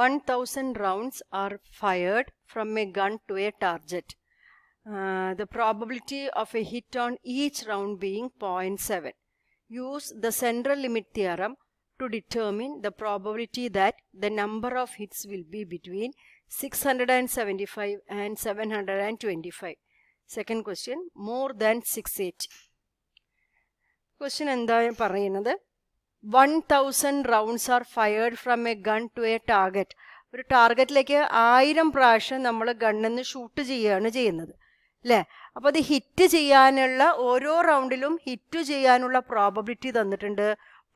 1000 rounds are fired from a gun to a target. Uh, the probability of a hit on each round being 0.7. Use the central limit theorem to determine the probability that the number of hits will be between 675 and 725. Second question, more than 680. Question and പറയുന്നത് 1000 rounds are fired from a gun to a target ഒരു ടാർഗറ്റിലേക്ക് ആയിരം പ്രാവശ്യം നമ്മൾ ഗണ്ണെന്ന് shoot ചെയ്യുകയാണ് ചെയ്യുന്നത് അല്ലേ അപ്പോൾ അത് ഹിറ്റ് ചെയ്യാനുള്ള ഓരോ റൗണ്ടിലും ഹിറ്റ് ചെയ്യാനുള്ള പ്രോബബിലിറ്റി തന്നിട്ടുണ്ട്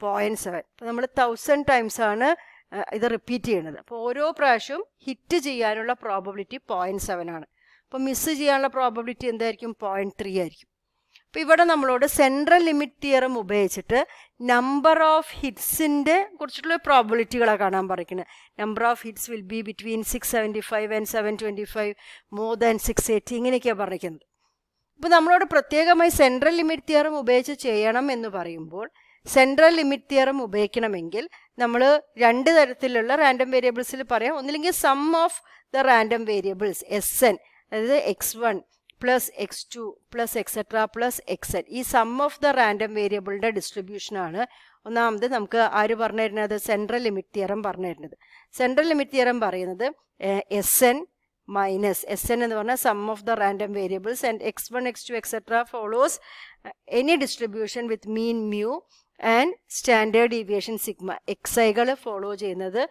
പോയിൻറ്റ് സെവൻ അപ്പോൾ നമ്മൾ തൗസൻഡ് ടൈംസ് ആണ് ഇത് റിപ്പീറ്റ് ചെയ്യുന്നത് അപ്പോൾ ഓരോ പ്രാവശ്യവും ഹിറ്റ് ചെയ്യാനുള്ള പ്രോബബിലിറ്റി പോയിൻറ്റ് സെവൻ ആണ് അപ്പോൾ മിസ്സ് ചെയ്യാനുള്ള പ്രോബബിലിറ്റി എന്തായിരിക്കും പോയിൻറ്റ് ത്രീ ആയിരിക്കും അപ്പോൾ ഇവിടെ നമ്മളോട് സെൻട്രൽ ലിമിറ്റ് തിയറം ഉപയോഗിച്ചിട്ട് നമ്പർ ഓഫ് ഹിറ്റ്സിൻ്റെ കുറിച്ചിട്ടുള്ള പ്രോബിലിറ്റികളാണ് കാണാൻ പറയുന്നത് number of hits will be between six seventy five and seven twenty five more than six eighty ഇങ്ങനെയൊക്കെയാണ് പറയുന്നത് ഇപ്പോൾ നമ്മളോട് പ്രത്യേകമായി സെൻട്രൽ ലിമിറ്റ് തിയറം ഉപയോഗിച്ച് ചെയ്യണം എന്ന് പറയുമ്പോൾ സെൻട്രൽ ലിമിറ്റ് തിയറം ഉപയോഗിക്കണമെങ്കിൽ നമ്മൾ രണ്ട് തരത്തിലുള്ള റാൻഡം വേരിയബിൾസിൽ പറയാം ഒന്നില്ലെങ്കിൽ sum of the random variables S N അതായത് X one plus X two plus etcetera plus എക്സെറ്റ് ഈ സം ഓഫ് ദ റാൻഡം വേരിയബിളിൻ്റെ ഡിസ്ട്രിബ്യൂഷൻ ആണ് ഒന്നാമത് നമുക്ക് ആര് പറഞ്ഞു തരുന്നത് സെൻട്രൽ ലിമിറ്റ് തിയറം പറഞ്ഞു തരുന്നത് സെൻട്രൽ ലിമിറ്റ് തിയറം പറയുന്നത് S N minus S N എന്ന് പറഞ്ഞാൽ sum of the random variables and X one X two etcetera follows any distribution with mean mu and standard deviation sigma എക്സൈകൾ follow ചെയ്യുന്നത്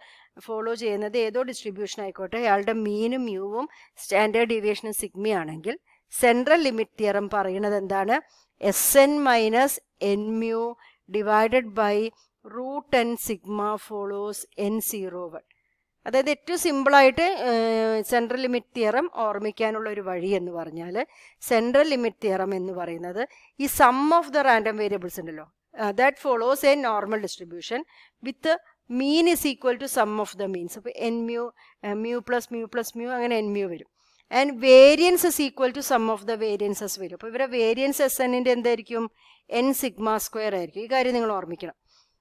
follow ചെയ്യുന്നത് ഏതോ distribution ആയിക്കോട്ടെ അയാളുടെ മീനും മ്യൂവും സ്റ്റാൻഡേർഡ് ഡീവിയേഷനും സിഗ്മയാണെങ്കിൽ സെൻട്രൽ ലിമിറ്റ് തിയറം പറയുന്നത് എന്താണ് S N minus N mu divided by root N sigma follows N zero one അതായത് ഏറ്റവും സിമ്പിളായിട്ട് സെൻട്രൽ ലിമിറ്റ് തിയറം ഓർമ്മിക്കാനുള്ള ഒരു വഴി എന്ന് പറഞ്ഞാൽ സെൻട്രൽ ലിമിറ്റ് തിയറം എന്ന് പറയുന്നത് ഈ sum of the random variables ഉണ്ടല്ലോ that follows a normal distribution with mean is equal to sum of the means അപ്പോൾ N mu mu plus mu plus mu അങ്ങനെ എൻ മ്യൂ വരും and variance is equal to sum of the variances വരും അപ്പോൾ ഇവരുടെ variance S എന്നിൻ്റെ എന്തായിരിക്കും N sigma square ആയിരിക്കും ഈ കാര്യം നിങ്ങൾ ഓർമ്മിക്കണം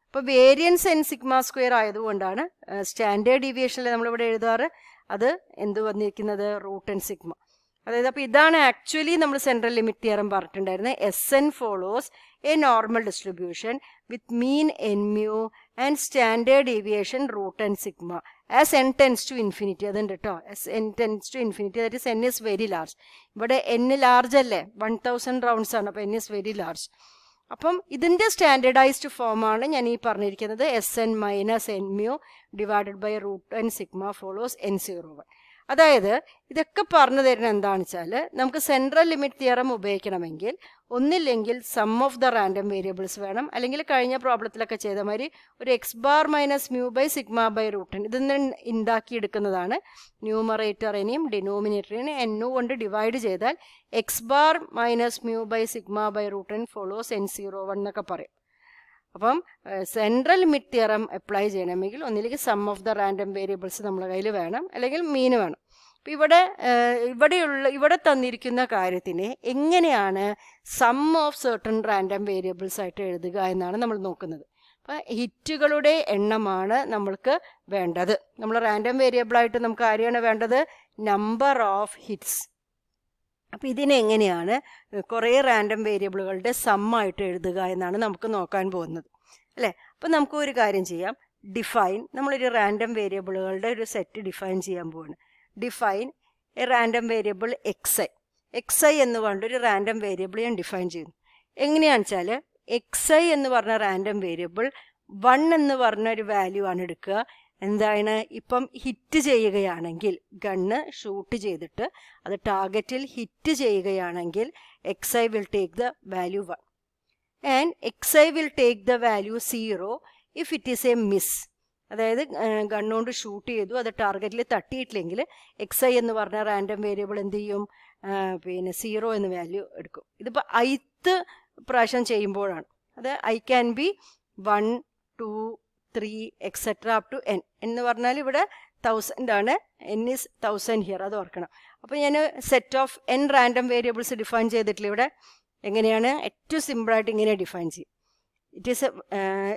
അപ്പോൾ വേരിയൻസ് എൻ സിഗ്മ സ്ക്വയർ ആയതുകൊണ്ടാണ് സ്റ്റാൻഡേർഡ് ഡീവിയേഷനിൽ നമ്മളിവിടെ എഴുതാറ് അത് എന്ത് വന്നിരിക്കുന്നത് റൂട്ട് എൻ സിഗ്മ അതായത് അപ്പോൾ ഇതാണ് ആക്ച്വലി നമ്മൾ സെൻട്രൽ ലിമിറ്റ് തിയറം പറഞ്ഞിട്ടുണ്ടായിരുന്നത് S N follows a normal distribution with mean N mu and standard deviation root and sigma as n tends to infinity അതുണ്ട് കേട്ടോ S N tends to infinity that is N is very large ഇവിടെ N large അല്ലേ one thousand rounds ആണ് അപ്പോൾ N is very large അപ്പം ഇതിൻ്റെ standardised ഫോമാണ് ഞാൻ ഈ പറഞ്ഞിരിക്കുന്നത് S N minus N mu divided by root N sigma follows N zero one അതായത് ഇതൊക്കെ പറഞ്ഞു തരുന്നത് എന്താണെന്ന് വെച്ചാൽ നമുക്ക് സെൻട്രൽ ലിമിറ്റ് തിയറം ഉപയോഗിക്കണമെങ്കിൽ ഒന്നില്ലെങ്കിൽ sum of the random variables വേണം അല്ലെങ്കിൽ കഴിഞ്ഞ പ്രോബ്ലത്തിലൊക്കെ ചെയ്ത മാതിരി ഒരു X bar minus mu by sigma by root N ഇതിൽ ഉണ്ടാക്കി എടുക്കുന്നതാണ് ന്യൂമറേറ്ററിനെയും ഡിനോമിനേറ്ററിനെയും എന്നു കൊണ്ട് ഡിവൈഡ് ചെയ്താൽ X bar minus mu by sigma by root N follows N zero one എന്നൊക്കെ പറയും അപ്പം സെൻട്രൽ മിഡ് തിയറം അപ്ലൈ ചെയ്യണമെങ്കിൽ ഒന്നിലേക്ക് sum of the random variables നമ്മുടെ കയ്യിൽ വേണം അല്ലെങ്കിൽ മീൻ വേണം അപ്പം ഇവിടെ ഇവിടെയുള്ള ഇവിടെ തന്നിരിക്കുന്ന കാര്യത്തിനെ എങ്ങനെയാണ് sum of certain random variables ആയിട്ട് എഴുതുക എന്നാണ് നമ്മൾ നോക്കുന്നത് അപ്പം ഹിറ്റുകളുടെ എണ്ണമാണ് നമ്മൾക്ക് വേണ്ടത് നമ്മൾ റാൻഡം വേരിയബിളായിട്ട് നമുക്ക് ആരെയാണ് വേണ്ടത് നമ്പർ ഓഫ് ഹിറ്റ്സ് അപ്പോൾ ഇതിനെങ്ങനെയാണ് കുറേ റാൻഡം വേരിയബിളുകളുടെ സമ്മായിട്ട് എഴുതുക എന്നാണ് നമുക്ക് നോക്കാൻ പോകുന്നത് അല്ലേ അപ്പോൾ നമുക്ക് ഒരു കാര്യം ചെയ്യാം ഡിഫൈൻ നമ്മളൊരു റാൻഡം വേരിയബിളുകളുടെ ഒരു സെറ്റ് ഡിഫൈൻ ചെയ്യാൻ പോവാണ് define a random variable X I X I എന്ന് പറഞ്ഞ ഒരു റാൻഡം വേരിയബിൾ ഞാൻ ഡിഫൈൻ ചെയ്യുന്നു എങ്ങനെയാണെന്ന് വെച്ചാൽ എക്സ് ഐ എന്ന് പറഞ്ഞ റാൻഡം വേരിയബിൾ വൺ എന്ന് പറഞ്ഞ ഒരു വാല്യൂ ആണ് എടുക്കുക എന്താണ് ഇപ്പം ഹിറ്റ് ചെയ്യുകയാണെങ്കിൽ ഗണ്ണ് ഷൂട്ട് ചെയ്തിട്ട് അത് ടാർഗറ്റിൽ ഹിറ്റ് ചെയ്യുകയാണെങ്കിൽ X I will take the value one and X I will take the value zero if it is a miss അതായത് ഗണ്ണുകൊണ്ട് ഷൂട്ട് ചെയ്തു അത് ടാർഗറ്റിൽ തട്ടിയിട്ടില്ലെങ്കിൽ എക്സ് ഐ എന്ന് പറഞ്ഞ റാൻഡം വേരിയബിൾ എന്ത് ചെയ്യും പിന്നെ സീറോ എന്ന വാല്യൂ എടുക്കും ഇതിപ്പോൾ ഐത്ത് പ്രാവശ്യം ചെയ്യുമ്പോഴാണ് അത് I can be one two three etcetera up to N എന്ന് പറഞ്ഞാൽ ഇവിടെ തൗസൻഡ് ആണ് എൻ ഇസ് തൗസൻഡ് ഹിയർ അത് ഓർക്കണം അപ്പോൾ ഞാൻ set of N random variables define ചെയ്തിട്ടില്ല ഇവിടെ എങ്ങനെയാണ് ഏറ്റവും സിമ്പിളായിട്ട് ഇങ്ങനെ ഡിഫൈൻ ചെയ്യും it is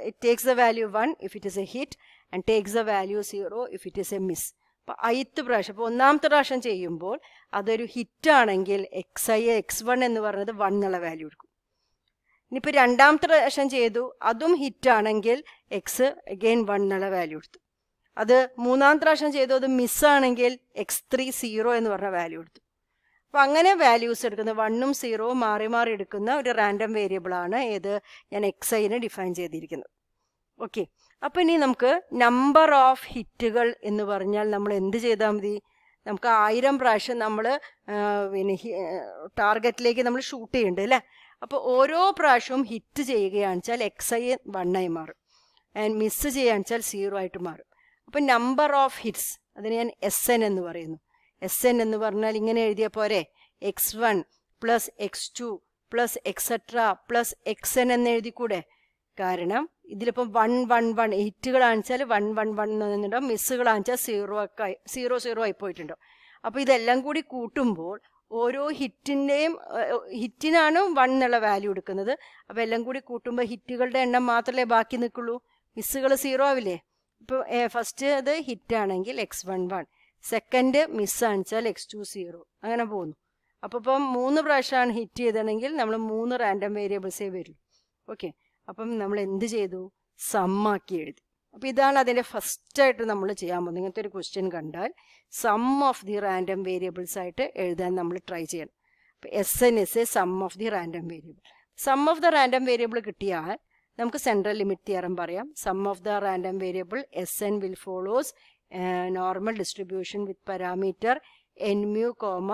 it takes the value one if it is a hit and takes the value zero if it is a miss അപ്പോൾ ഐത്ത് പ്രാവശ്യം അപ്പോൾ ഒന്നാമത്തെ പ്രാവശ്യം ചെയ്യുമ്പോൾ അതൊരു ഹിറ്റ് ആണെങ്കിൽ എക്സ് ഐ എക്സ് വൺ എന്ന് പറഞ്ഞത് വൺ എന്നുള്ള വാല്യൂ എടുക്കും ഇനിയിപ്പോൾ രണ്ടാമത്തെ പ്രാവശ്യം ചെയ്തു അതും ഹിറ്റ് ആണെങ്കിൽ എക്സ് അഗെയിൻ വൺ എന്നുള്ള വാല്യൂ എടുത്തു അത് മൂന്നാം പ്രാവശ്യം ചെയ്തു അത് മിസ്സാണെങ്കിൽ എക്സ് ത്രീ സീറോ എന്ന് പറഞ്ഞ വാല്യൂ എടുത്തു അപ്പം അങ്ങനെ വാല്യൂസ് എടുക്കുന്ന വണ്ണും സീറോവും മാറി മാറി എടുക്കുന്ന ഒരു റാൻഡം വേരിയബിളാണ് ഏത് ഞാൻ എക്സ് ഐനെ ഡിഫൈൻ ചെയ്തിരിക്കുന്നത് ഓക്കെ അപ്പം ഇനി നമുക്ക് നമ്പർ ഓഫ് ഹിറ്റുകൾ എന്ന് പറഞ്ഞാൽ നമ്മൾ എന്ത് ചെയ്താൽ മതി നമുക്ക് ആയിരം പ്രാവശ്യം നമ്മൾ പിന്നെ ടാർഗറ്റിലേക്ക് നമ്മൾ ഷൂട്ട് ചെയ്യേണ്ടത് അല്ലേ അപ്പോൾ ഓരോ പ്രാവശ്യവും ഹിറ്റ് ചെയ്യുകയാണെന്ന് വെച്ചാൽ എക്സ് ഐ വണ്ണായി മാറും ആൻഡ് മിസ് ചെയ്യാന്ന് വെച്ചാൽ സീറോ ആയിട്ട് മാറും അപ്പം നമ്പർ ഓഫ് ഹിറ്റ്സ് അതിന് ഞാൻ എസ് എൻ എന്ന് പറയുന്നു എസ് എൻ എന്ന് പറഞ്ഞാൽ ഇങ്ങനെ എഴുതിയ പോരെ X one plus X two plus etcetera plus X N എന്ന് എഴുതിക്കൂടെ കാരണം ഇതിലിപ്പം വൺ വൺ വൺ ഹിറ്റുകളാണെന്ന് വെച്ചാൽ വൺ വൺ വൺ എന്ന് നിന്നിട്ടുണ്ടോ സീറോ ഒക്കെ സീറോ സീറോ ആയി പോയിട്ടുണ്ടോ അപ്പോൾ ഇതെല്ലാം കൂടി കൂട്ടുമ്പോൾ ഓരോ ഹിറ്റിൻ്റെയും ഹിറ്റിനാണ് വൺ എന്നുള്ള വാല്യൂ എടുക്കുന്നത് അപ്പോൾ എല്ലാം കൂടി കൂട്ടുമ്പോൾ ഹിറ്റുകളുടെ എണ്ണം മാത്രമേ ബാക്കി നിൽക്കുള്ളൂ മിസ്സുകൾ സീറോ ആവില്ലേ ഇപ്പോൾ ഫസ്റ്റ് അത് ആണെങ്കിൽ X one one second miss ആണിച്ചാൽ എക്സ് ടു സീറോ അങ്ങനെ പോകുന്നു അപ്പോൾ ഇപ്പം മൂന്ന് പ്രാവശ്യമാണ് ഹിറ്റ് ചെയ്തതെങ്കിൽ നമ്മൾ മൂന്ന് റാൻഡം വേരിയബിൾസേ വരും ഓക്കെ അപ്പം നമ്മൾ എന്ത് ചെയ്തു സമ്മാക്കി എഴുതി അപ്പോൾ ഇതാണ് അതിൻ്റെ ഫസ്റ്റായിട്ട് നമ്മൾ ചെയ്യാൻ പോകുന്നത് ഇങ്ങനത്തെ ഒരു ക്വസ്റ്റ്യൻ കണ്ടാൽ sum of the random variables ആയിട്ട് എഴുതാൻ നമ്മൾ ട്രൈ ചെയ്യണം അപ്പോൾ S N S A sum of the random variable sum of the random variable കിട്ടിയാൽ നമുക്ക് സെൻട്രൽ ലിമിറ്റ് തിയറം പറയാം sum of the random variable S N will follows normal distribution with parameter N mu comma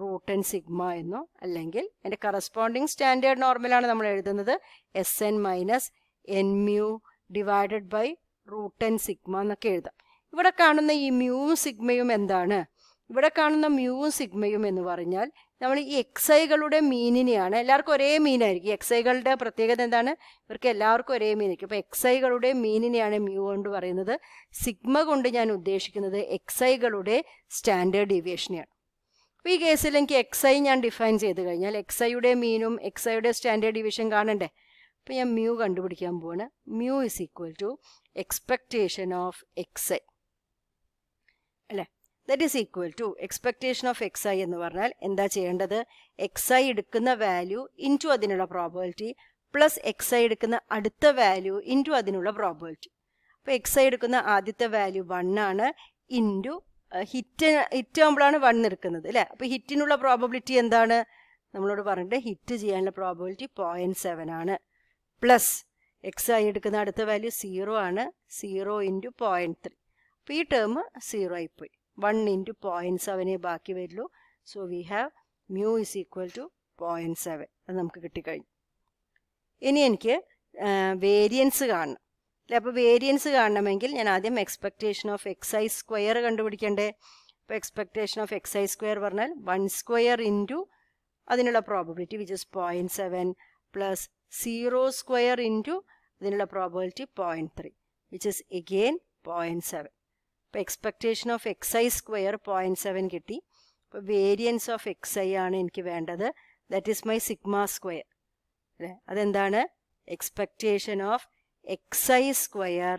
root N sigma എന്നോ അല്ലെങ്കിൽ എൻ്റെ corresponding standard നോർമലാണ് നമ്മൾ എഴുതുന്നത് S N minus N mu divided by root N sigma എന്നൊക്കെ എഴുതാം ഇവിടെ കാണുന്ന ഈ മ്യൂവും സിഗ്മയും എന്താണ് ഇവിടെ കാണുന്ന മ്യൂവും സിഗ്മയും എന്ന് പറഞ്ഞാൽ നമ്മൾ ഈ എക്സൈകളുടെ മീനിനെയാണ് എല്ലാവർക്കും ഒരേ മീനായിരിക്കും എക്സൈകളുടെ പ്രത്യേകത എന്താണ് ഇവർക്ക് എല്ലാവർക്കും ഒരേ മീനായിരിക്കും അപ്പോൾ എക്സൈകളുടെ മീനിനെയാണ് മ്യൂ കൊണ്ട് പറയുന്നത് സിഗ്മ കൊണ്ട് ഞാൻ ഉദ്ദേശിക്കുന്നത് എക്സൈകളുടെ സ്റ്റാൻഡേർഡ് ഡീവിയേഷനെയാണ് അപ്പോൾ ഈ കേസിൽ എനിക്ക് എക്സൈ ഞാൻ ഡിഫൈൻ ചെയ്ത് കഴിഞ്ഞാൽ എക്സൈയുടെ മീനും എക്സൈയുടെ സ്റ്റാൻഡേർഡ് ഡിവിഷൻ കാണണ്ടേ അപ്പോൾ ഞാൻ മ്യൂ കണ്ടുപിടിക്കാൻ പോവാണ് mu is equal to expectation of X I that is equal to expectation of X I എന്ന് പറഞ്ഞാൽ എന്താ ചെയ്യേണ്ടത് എക്സ് ഐ എടുക്കുന്ന വാല്യൂ ഇൻറ്റു അതിനുള്ള പ്രോബിലിറ്റി പ്ലസ് എക്സ് ഐ എടുക്കുന്ന അടുത്ത വാല്യൂ ഇൻറ്റു അതിനുള്ള പ്രോബിലിറ്റി അപ്പോൾ എക്സ് ഐ എടുക്കുന്ന ആദ്യത്തെ വാല്യൂ വൺ ആണ് ഇൻറ്റു ഹിറ്റ് ഹിറ്റ് ആകുമ്പോഴാണ് വൺ എടുക്കുന്നത് അല്ലേ അപ്പോൾ ഹിറ്റിനുള്ള പ്രോബിലിറ്റി എന്താണ് നമ്മളോട് പറഞ്ഞിട്ട് ഹിറ്റ് ചെയ്യാനുള്ള പ്രോബിലിറ്റി പോയിൻറ്റ് സെവൻ ആണ് പ്ലസ് എക്സ് ഐ എടുക്കുന്ന അടുത്ത വാല്യൂ സീറോ ആണ് സീറോ ഇൻറ്റു പോയിൻറ്റ് ത്രീ അപ്പോൾ ഈ ടേം സീറോ ആയിപ്പോയി വൺ ഇൻറ്റു പോയിൻറ്റ് സെവനേ ബാക്കി വരുള്ളൂ so we have mu is equal to point seven അത് നമുക്ക് കിട്ടിക്കഴിഞ്ഞു ഇനി എനിക്ക് വേരിയൻസ് കാണണം അല്ലെ അപ്പോൾ വേരിയൻസ് കാണണമെങ്കിൽ ഞാൻ ആദ്യം എക്സ്പെക്റ്റേഷൻ ഓഫ് എക്സ് സ്ക്വയർ കണ്ടുപിടിക്കണ്ടേ അപ്പോൾ എക്സ്പെക്റ്റേഷൻ ഓഫ് എക്സ് സ്ക്വയർ പറഞ്ഞാൽ വൺ സ്ക്വയർ ഇൻറ്റു അതിനുള്ള probability which is point seven plus zero square into അതിനുള്ള probability point three which is again point seven expectation of xi square 0.7 kitti variance of xi aanu enikku that is my sigma square that is expectation of xi square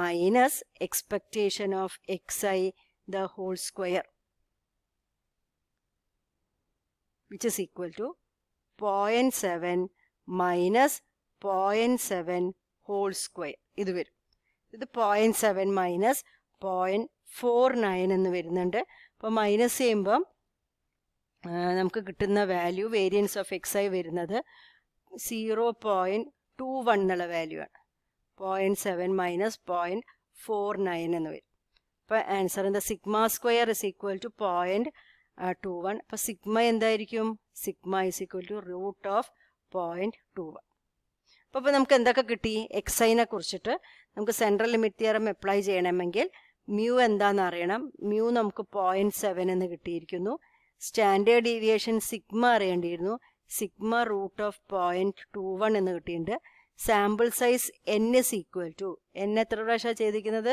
minus expectation of xi the whole square which is equal to 0.7 minus 0.7 whole square. This is 0.7 minus 0.7 point four nine എന്ന് വരുന്നുണ്ട് അപ്പോൾ minus ചെയ്യുമ്പം നമുക്ക് കിട്ടുന്ന value variance of X ആയി വരുന്നത് zero point two one എന്നുള്ള value ആണ് point seven minus point four nine എന്ന് വരും അപ്പോൾ ആൻസർ എന്താ sigma square is equal to point two one അപ്പോൾ സിഗ്മ എന്തായിരിക്കും sigma is equal to root of point two one അപ്പോൾ നമുക്ക് എന്തൊക്കെ കിട്ടി എക്സൈനെ കുറിച്ചിട്ട് നമുക്ക് സെൻട്രൽ ലിമിറ്റ് തിയറം അപ്ലൈ ചെയ്യണമെങ്കിൽ മ്യൂ എന്താണെന്ന് അറിയണം മ്യൂ നമുക്ക് പോയിന്റ് സെവൻ എന്ന് കിട്ടിയിരിക്കുന്നു സ്റ്റാൻഡേർഡ് ഡീവിയേഷൻ സിഗ്മ അറിയേണ്ടിയിരുന്നു sigma root of point two one എന്ന് കിട്ടിയിട്ടുണ്ട് sample size N is equal to N എത്ര പ്രാവശ്യമാണ് ചെയ്തിരിക്കുന്നത്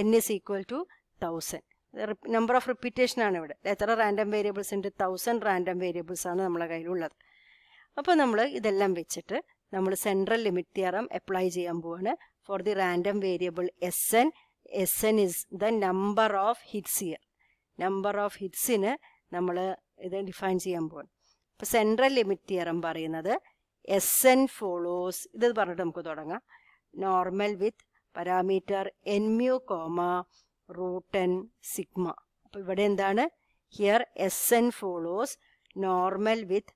N is equal to thousand number of repetition ആണ് ഇവിടെ എത്ര റാൻഡം വേരിയബിൾസ് ഉണ്ട് തൗസൻഡ് റാൻഡം വേരിയബിൾസ് ആണ് നമ്മളെ കയ്യിലുള്ളത് അപ്പോൾ നമ്മൾ ഇതെല്ലാം വെച്ചിട്ട് നമ്മൾ സെൻട്രൽ ലിമിറ്റ് തിയറം അപ്ലൈ ചെയ്യാൻ പോവാണ് for the random variable S N S N is the number of hits here number of ഹിറ്റ്സിന് നമ്മൾ ഇത് ഡിഫൈൻ ചെയ്യാൻ പോകും ഇപ്പോൾ സെൻട്രൽ ലിമിറ്റ് ഇയറും പറയുന്നത് എസ് എൻ ഫോളോസ് ഇത് പറഞ്ഞിട്ട് നമുക്ക് തുടങ്ങാം normal with parameter N mu comma root N sigma അപ്പോൾ ഇവിടെ എന്താണ് here S N follows normal with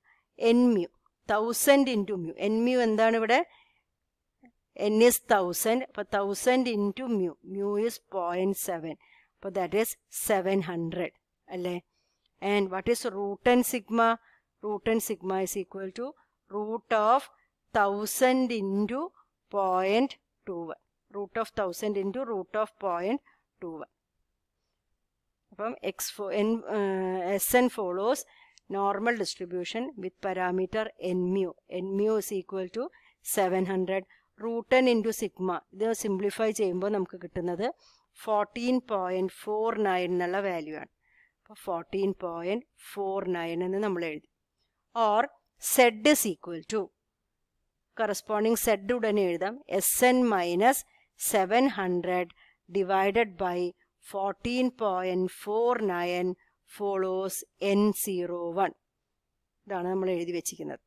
N mu thousand into mu N mu എന്താണ് ഇവിടെ n is 1000 for 1000 into mu mu is 0.7 for that is 700 and what is root n sigma root n sigma is equal to root of 1000 into 0.21 root of 1000 into root of 0.21 from x for N S N follows normal distribution with parameter N mu N mu is equal to root ten into sigma ഇത് simplify ചെയ്യുമ്പോൾ നമുക്ക് കിട്ടുന്നത് fourteen point four nine എന്നുള്ള value ആണ് അപ്പോൾ fourteen point four nine എന്ന് നമ്മൾ എഴുതി or Z is equal to corresponding Z ഉടനെ എഴുതാം S N minus seven hundred divided by fourteen point four nine follows N zero one ഇതാണ് നമ്മൾ എഴുതി വെച്ചിരിക്കുന്നത്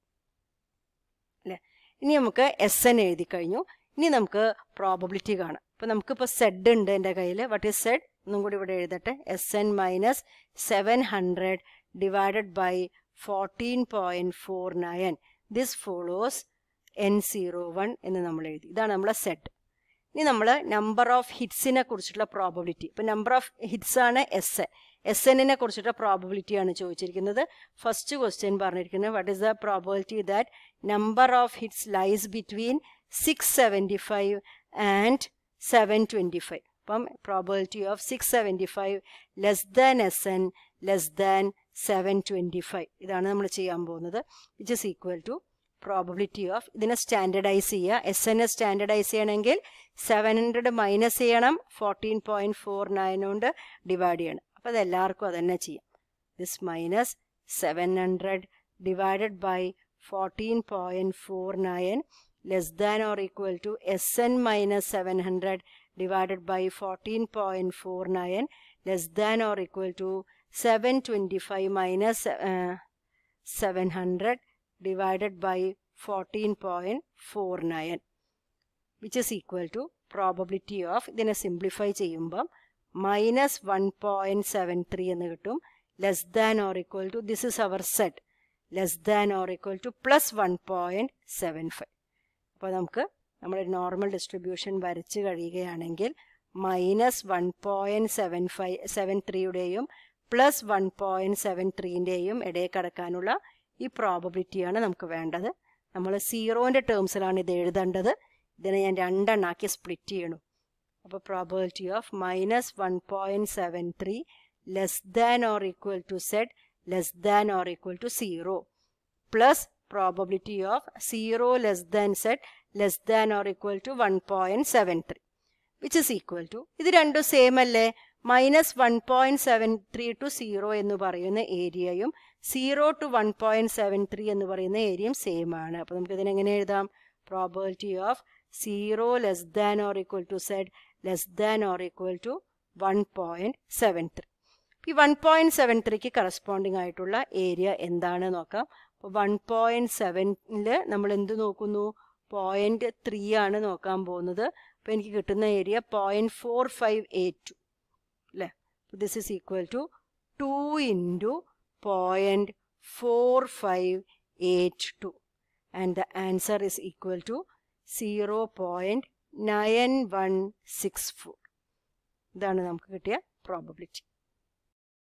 ഇനി നമുക്ക് എസ് എൻ എഴുതി കഴിഞ്ഞു ഇനി നമുക്ക് പ്രോബബിലിറ്റി കാണാം ഇപ്പം നമുക്കിപ്പോൾ സെഡ് ഉണ്ട് എൻ്റെ കയ്യിൽ വട്ട് ഇസ് സെഡ് ഒന്നും കൂടി ഇവിടെ എഴുതട്ടെ S N minus seven hundred divided by fourteen point four nine this follows N zero one എന്ന് നമ്മൾ എഴുതി ഇതാണ് നമ്മളെ സെഡ് ഇനി നമ്മൾ നമ്പർ ഓഫ് ഹിറ്റ്സിനെ കുറിച്ചിട്ടുള്ള പ്രോബബിലിറ്റി ഇപ്പം നമ്പർ ഓഫ് ഹിറ്റ്സ് ആണ് എസ് എ എസ് എന്നിനെ കുറിച്ചിട്ട് പ്രോബബിലിറ്റിയാണ് ചോദിച്ചിരിക്കുന്നത് ഫസ്റ്റ് ക്വസ്റ്റ്യൻ പറഞ്ഞിരിക്കുന്നത് what is the probability that number of hits lies between six seventy five and seven twenty five അപ്പം probability of six seventy five less than S N less than seven twenty five ഇതാണ് നമ്മൾ ചെയ്യാൻ പോകുന്നത് which is equal to probability of ഇതിനെ standardize ചെയ്യുക S N S standardize ചെയ്യണമെങ്കിൽ seven hundred minus ചെയ്യണം fourteen point four nine കൊണ്ട് divide ചെയ്യണം അപ്പോൾ അതെല്ലാവർക്കും അതുതന്നെ ചെയ്യാം this minus seven hundred divided by fourteen point four nine less than or equal to S N minus seven hundred divided by fourteen point four nine less than or equal to seven twenty five minus seven hundred divided by fourteen point four nine which is equal to probability of ഇതിനെ simplify ചെയ്യുമ്പം minus one point seven three എന്ന് കിട്ടും less than or equal to this is our set less than or equal to plus one point seven five അപ്പോൾ നമുക്ക് നമ്മുടെ normal distribution വരച്ച് കഴിയുകയാണെങ്കിൽ minus one point seven five seven ത്രീയുടെയും plus one point seven ത്രീൻ്റെയും ഇടയിൽ കിടക്കാനുള്ള ഈ പ്രോബബിലിറ്റിയാണ് നമുക്ക് വേണ്ടത് നമ്മൾ സീറോൻ്റെ ടേംസിലാണ് ഇത് എഴുതേണ്ടത് ഇതിനെ ഞാൻ രണ്ടെണ്ണാക്കി സ്പ്ലിറ്റ് ചെയ്യണം അപ്പൊ probability of minus one point seven three less than or equal to zed less than or equal to zero plus probability of zero less than zed less than or equal to one point seven three which is equal to ഇത് രണ്ടും same അല്ലേ minus one point seven three to zero എന്ന് പറയുന്ന ഏരിയയും zero to one point seven three എന്ന് പറയുന്ന ഏരിയയും same ആണ് അപ്പൊ നമുക്ക് ഇതിനെങ്ങനെ എഴുതാം probability of zero less than or equal to zed less than or equal to one point seven three ഈ വൺ പോയിൻറ്റ് സെവൻ ത്രീക്ക് കറസ്പോണ്ടിങ് ആയിട്ടുള്ള ഏരിയ എന്താണ് നോക്കാം അപ്പോൾ വൺ പോയിൻറ്റ് സെവനിൽ നമ്മൾ എന്ത് നോക്കുന്നു പോയിൻറ്റ് ത്രീ ആണ് നോക്കാൻ പോകുന്നത് അപ്പോൾ എനിക്ക് കിട്ടുന്ന area point four five eight two അല്ലേ this is equal to two into point four five eight two and the answer is equal to zero point nine one six four ഇതാണ് നമുക്ക് കിട്ടിയ പ്രോബബിലിറ്റി